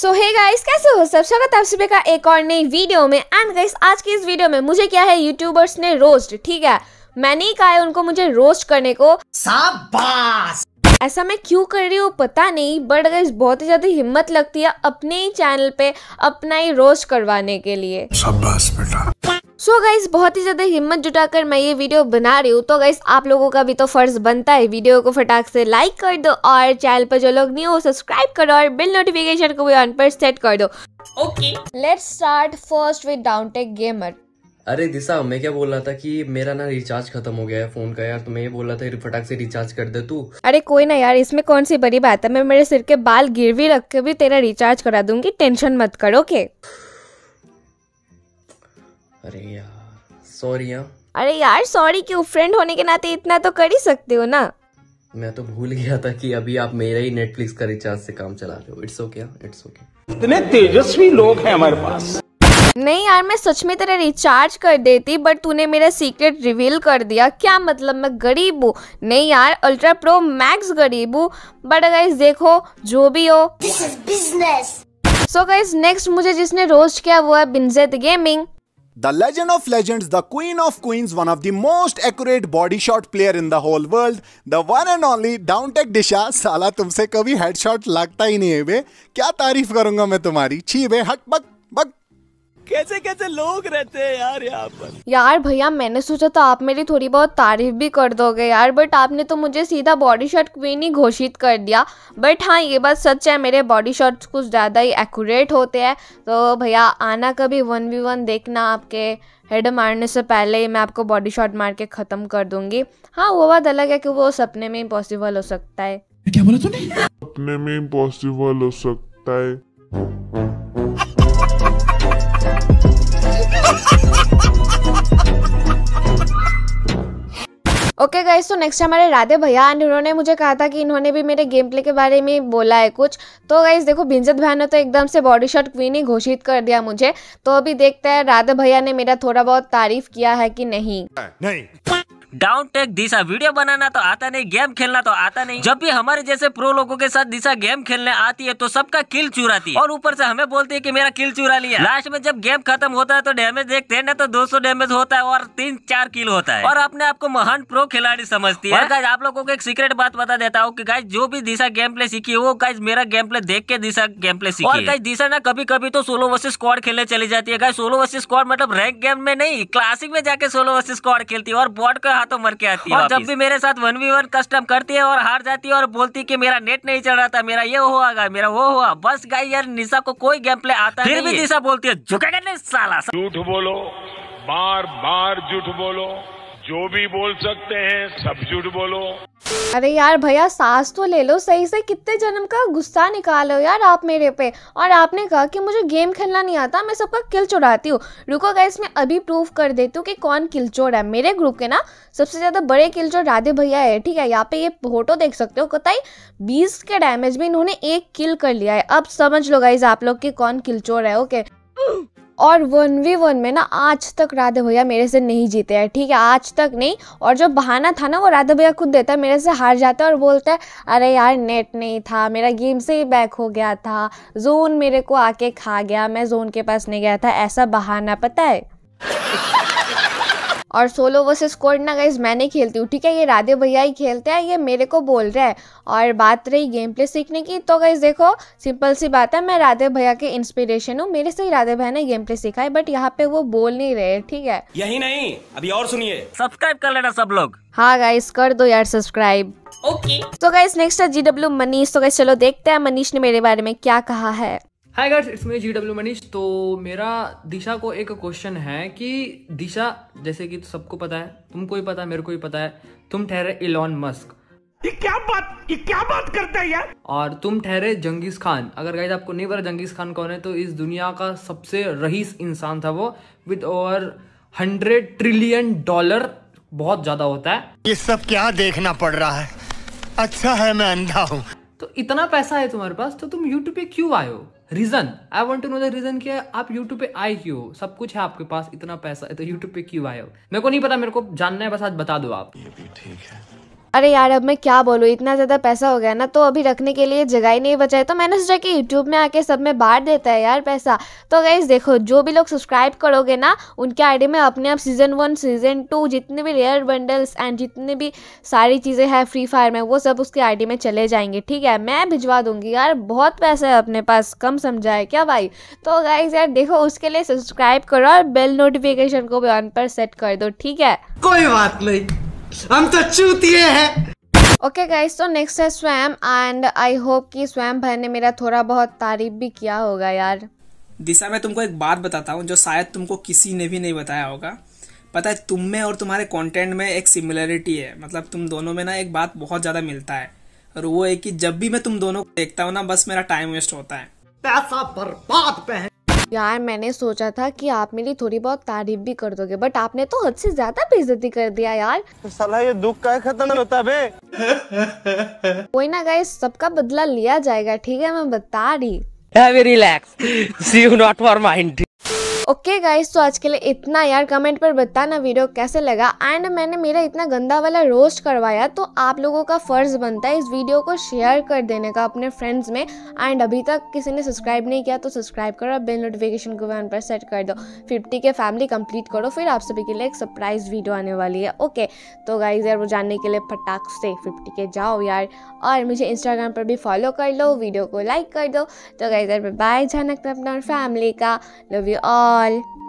सो hey guys कैसे हो सब स्वागत आप सभी का एक और नई वीडियो में एंड गाइस आज की इस वीडियो में मुझे क्या है यूट्यूबर्स ने रोस्ट ठीक है मैंने ही कहा है उनको मुझे रोस्ट करने को ऐसा मैं क्यों कर रही हूँ पता नहीं बट गाइस बहुत ही ज़्यादा हिम्मत लगती है अपने ही चैनल पे अपना ही रोस्ट करवाने के लिए बेटा सो so गाइस बहुत ही ज़्यादा हिम्मत जुटाकर मैं ये वीडियो बना रही हूँ तो गाइस आप लोगों का भी तो फ़र्ज़ बनता है वीडियो को फटाक से लाइक कर दो और चैनल पर जो लोग नहीं हो सब्सक्राइब करो और बिल नोटिफिकेशन को भी ऑन पर सेट कर दो okay let's start first with down tech gamer अरे दिशा मैं क्या बोल रहा था कि मेरा ना रिचार्ज खत्म हो गया है फोन का यार तो मैं ये बोल रहा था फटाक से रिचार्ज कर दे तू अरे कोई ना यार इसमें कौन सी बड़ी बात है मैं मेरे सिर के बाल गिरवी रख के भी तेरा रिचार्ज करा दूंगी टेंशन मत करो ओके okay? अरे यार सॉरी हाँ। अरे यार सॉरी क्यों फ्रेंड होने के नाते इतना तो कर ही सकते हो ना मैं तो भूल गया था कि अभी आप मेरा ही नेटफ्लिक्स का रिचार्ज से काम चला रहे हो इट्स ओके इट्स ओके इतने तेजस्वी लोग हैं हमारे पास नहीं यार मैं सच में तेरा रिचार्ज कर देती बट तूने मेरा सीक्रेट रिवील कर दिया क्या मतलब मैं गरीब हूँ नहीं यार अल्ट्रा प्रो मैक्स गरीब हूँ बट गाइस देखो जो भी हो this is business so guys next मुझे जिसने रोस्ट किया वो है बिंजेत gaming the legend of legend the queen of queens one of the most accurate body shot player in the whole world the one and only down tech Disha साला तुमसे कभी head headshot लगता ही नहीं है वे क्या तारीफ करूंगा मैं तुम्हारी छी वे हट बक बक कैसे कैसे लोग रहते हैं यार यहाँ पर यार भैया मैंने सोचा था तो आप मेरी थोड़ी बहुत तारीफ भी कर दोगे यार बट आपने तो मुझे सीधा बॉडी शॉट क्वीन ही घोषित कर दिया बट हाँ ये बात सच है मेरे बॉडी शॉट्स कुछ ज़्यादा ही एक्यूरेट होते हैं तो भैया आना कभी वन वी वन देखना आपके हेड मारने से पहले ही मैं आपको बॉडी शॉट मार के ख़त्म कर दूंगी हाँ वो बात अलग है कि वो सपने में इम्पॉसिबल हो सकता है क्या बोला तूने सपने में इम्पॉसिबल हो सकता है ओके गाइस तो नेक्स्ट हमारे राधे भैया एंड उन्होंने मुझे कहा था कि इन्होंने भी मेरे गेम प्ले के बारे में बोला है कुछ तो गाइस देखो भिंजत भैया ने तो एकदम से बॉडी शॉट क्वीन ही घोषित कर दिया मुझे तो अभी देखते हैं राधे भैया ने मेरा थोड़ा बहुत तारीफ किया है कि नहीं नहीं डाउन टेक दिशा वीडियो बनाना तो आता नहीं गेम खेलना तो आता नहीं जब भी हमारे जैसे प्रो लोगों के साथ दिशा गेम खेलने आती है तो सबका किल चुराती है और ऊपर से हमें बोलती है कि मेरा किल चुरा लिया लास्ट में जब गेम खत्म होता है तो डैमेज देखते हैं ना तो 200 डैमेज होता है और तीन चार किल होता है और अपने आपको महान प्रो खिलाड़ी समझती है आप लोगों को एक सीक्रेट बात बता देता हूँ की गाय जो भी दिशा गेम प्ले सीखी वो गाय मेरा गेम प्ले देख के दिशा गेम प्ले सीखी और गाय दिशा ना कभी कभी तो सोलो वर्ष स्क्वाड खेलने चली जाती है गाय सोलो वर्ष स्क्वाड मतलब रैंक गेम में नहीं क्लासिक में जाके सोलो वर्ष स्क्वाड खेलती है और बॉड का हाथों मर के आती है और जब भी मेरे साथ वन वी वन कस्टम करती है और हार जाती है और बोलती कि मेरा नेट नहीं चल रहा था मेरा ये हुआ मेरा वो हुआ बस गाई यार निशा को कोई गेम प्ले आता फिर भी निशा बोलती है झुकेगा नहीं साला झूठ बोलो बार बार झूठ बोलो जो भी बोल सकते हैं सब झूठ बोलो अरे यार भैया सांस तो ले लो सही से कितने जन्म का गुस्सा निकालो यार आप मेरे पे और आपने कहा कि मुझे गेम खेलना नहीं आता मैं सबका किल चुराती हूँ रुको गाइस मैं अभी प्रूफ कर देती हूँ कि कौन किल चोर है मेरे ग्रुप के ना सबसे ज़्यादा बड़े किल चोर राधे भैया है ठीक है यहाँ पे ये फोटो देख सकते हो कताई बीस के डैमेज में इन्होंने एक किल कर लिया है अब समझ लो गाइज आप लोग के कौन किल चोर है ओके और वन वी वन में ना आज तक राधे भैया मेरे से नहीं जीते हैं ठीक है आज तक नहीं और जो बहाना था ना वो राधे भैया खुद देता है मेरे से हार जाता है और बोलता है अरे यार नेट नहीं था मेरा गेम से ही बैक हो गया था जोन मेरे को आके खा गया मैं जोन के पास नहीं गया था ऐसा बहाना पता है और सोलो वर्सेस स्क्वाड ना गाइज मैं नहीं खेलती हूँ ठीक है ये राधे भैया ही खेलते हैं ये मेरे को बोल रहा है और बात रही गेम प्ले सीखने की तो गाइज देखो सिंपल सी बात है मैं राधे भैया के इंस्पिरेशन हूँ मेरे से ही राधे भैया ने गेम प्ले सीखा है बट यहाँ पे वो बोल नहीं रहे ठीक है यही नहीं अभी और सुनिए सब्सक्राइब कर लेना सब लोग हाँ गाइज कर दो यार सब्सक्राइब ओके तो गाइस नेक्स्ट है जी डब्ल्यू मनीष तो गाइज चलो देखते हैं मनीष ने मेरे बारे में क्या कहा है hi guys it's me G W Manish तो मेरा दिशा को एक क्वेश्चन है कि दिशा जैसे कि सबको पता है तुमको ही पता है मेरे को ही पता है तुम ठहरे इलॉन मस्क ये क्या बात ये क्या बात करते हैं यार और तुम ठहरे जंगीज खान अगर गाइस आपको नहीं पता जंगीज खान कौन है तो इस दुनिया का सबसे रईस इंसान था वो with over hundred trillion dollar बहुत ज्यादा होता है ये सब क्या देखना पड़ रहा है अच्छा है मैं अंधा हूँ तो इतना पैसा है तुम्हारे पास तो तुम यूट्यूब पे क्यों आयो reason I want to know the reason क्या आप यूट्यूब पे आए क्यों सब कुछ है आपके पास इतना पैसा है तो यूट्यूब पे क्यों आए हो मेरे को नहीं पता मेरे को जानना है बस आज बता दो आप ये भी ठीक है अरे यार अब मैं क्या बोलूँ इतना ज़्यादा पैसा हो गया ना तो अभी रखने के लिए जगह ही नहीं बचाई तो मैंने सोचा कि यूट्यूब में आके सब में बांट देता है यार पैसा तो गैस देखो जो भी लोग सब्सक्राइब करोगे ना उनके आई में अपने आप सीज़न वन सीज़न टू जितने भी रेयर बंडल्स एंड जितने भी सारी चीज़ें हैं फ्री फायर में वो सब उसके आई में चले जाएंगे ठीक है मैं भिजवा दूंगी यार बहुत पैसा है अपने पास कम समझा है क्या भाई तो गाइज यार देखो उसके लिए सब्सक्राइब करो और बेल नोटिफिकेशन को भी ऑन पर सेट कर दो ठीक है कोई बात नहीं हम तो चूतिए हैं ओके गाइस तो नेक्स्ट है स्वयं एंड आई होप कि स्वयं भाई ने मेरा थोड़ा बहुत तारीफ भी किया होगा यार दिशा मैं तुमको एक बात बताता हूँ जो शायद तुमको किसी ने भी नहीं बताया होगा पता है तुम में और तुम्हारे कंटेंट में एक सिमिलरिटी है मतलब तुम दोनों में ना एक बात बहुत ज़्यादा मिलता है और वो है कि जब भी मैं तुम दोनों को देखता हूँ ना बस मेरा टाइम वेस्ट होता है पैसा बर्बाद पहन यार मैंने सोचा था कि आप मेरी थोड़ी बहुत तारीफ भी कर दोगे बट आपने तो हद से ज्यादा बेइज्जती कर दिया यार तो सलाह ये दुख का खत्म होता बे कोई ना गाइस सबका बदला लिया जाएगा ठीक है मैं बता रही relax see you not for mind okay guys तो आज के लिए इतना यार कमेंट पर बताना वीडियो कैसे लगा एंड मैंने मेरा इतना गंदा वाला रोस्ट करवाया तो आप लोगों का फर्ज बनता है इस वीडियो को शेयर कर देने का अपने फ्रेंड्स में एंड अभी तक किसी ने सब्सक्राइब नहीं किया तो सब्सक्राइब करो और बेल नोटिफिकेशन को वन पर सेट कर दो फिफ्टी के फैमिली कंप्लीट करो फिर आप सभी के लिए एक सरप्राइज वीडियो आने वाली है ओके तो गाइज यार वो जानने के लिए फटाक से फिफ्टी के जाओ यार और मुझे इंस्टाग्राम पर भी फॉलो कर लो वीडियो को लाइक कर दो तो गाइज यार बाय जानक अपना और फैमिली का लव यू ऑल all.